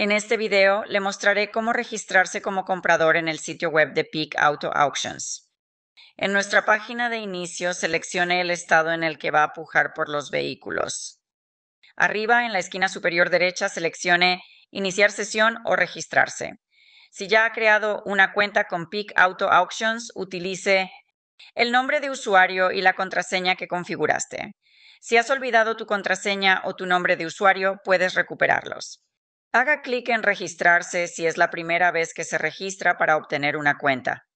En este video le mostraré cómo registrarse como comprador en el sitio web de Peak Auto Auctions. En nuestra página de inicio seleccione el estado en el que va a pujar por los vehículos. Arriba en la esquina superior derecha seleccione Iniciar sesión o registrarse. Si ya ha creado una cuenta con Peak Auto Auctions, utilice el nombre de usuario y la contraseña que configuraste. Si has olvidado tu contraseña o tu nombre de usuario, puedes recuperarlos. Haga clic en Registrarse si es la primera vez que se registra para obtener una cuenta.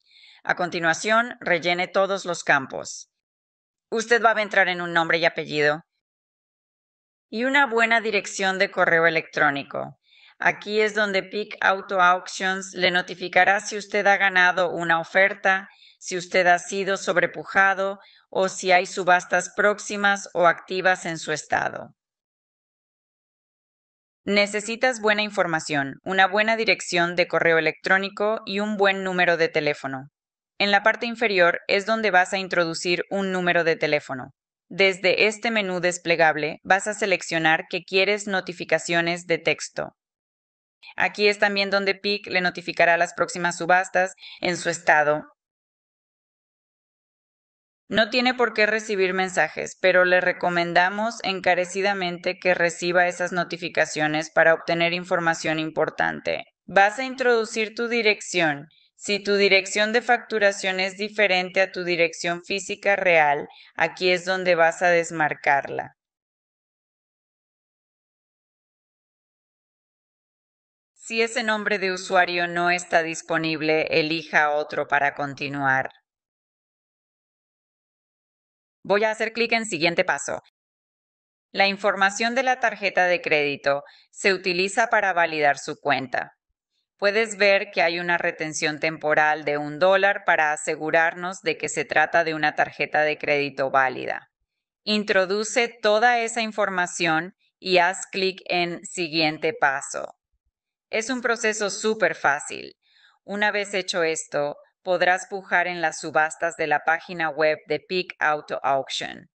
A continuación, rellene todos los campos. Usted va a entrar en un nombre y apellido y una buena dirección de correo electrónico. Aquí es donde PIC Auto Auctions le notificará si usted ha ganado una oferta, si usted ha sido sobrepujado o si hay subastas próximas o activas en su estado. Necesitas buena información, una buena dirección de correo electrónico y un buen número de teléfono. En la parte inferior es donde vas a introducir un número de teléfono. Desde este menú desplegable vas a seleccionar que quieres notificaciones de texto. Aquí es también donde PIC le notificará las próximas subastas en su estado no tiene por qué recibir mensajes, pero le recomendamos encarecidamente que reciba esas notificaciones para obtener información importante. Vas a introducir tu dirección. Si tu dirección de facturación es diferente a tu dirección física real, aquí es donde vas a desmarcarla. Si ese nombre de usuario no está disponible, elija otro para continuar. Voy a hacer clic en Siguiente paso. La información de la tarjeta de crédito se utiliza para validar su cuenta. Puedes ver que hay una retención temporal de un dólar para asegurarnos de que se trata de una tarjeta de crédito válida. Introduce toda esa información y haz clic en Siguiente paso. Es un proceso súper fácil. Una vez hecho esto, podrás pujar en las subastas de la página web de Peak Auto Auction.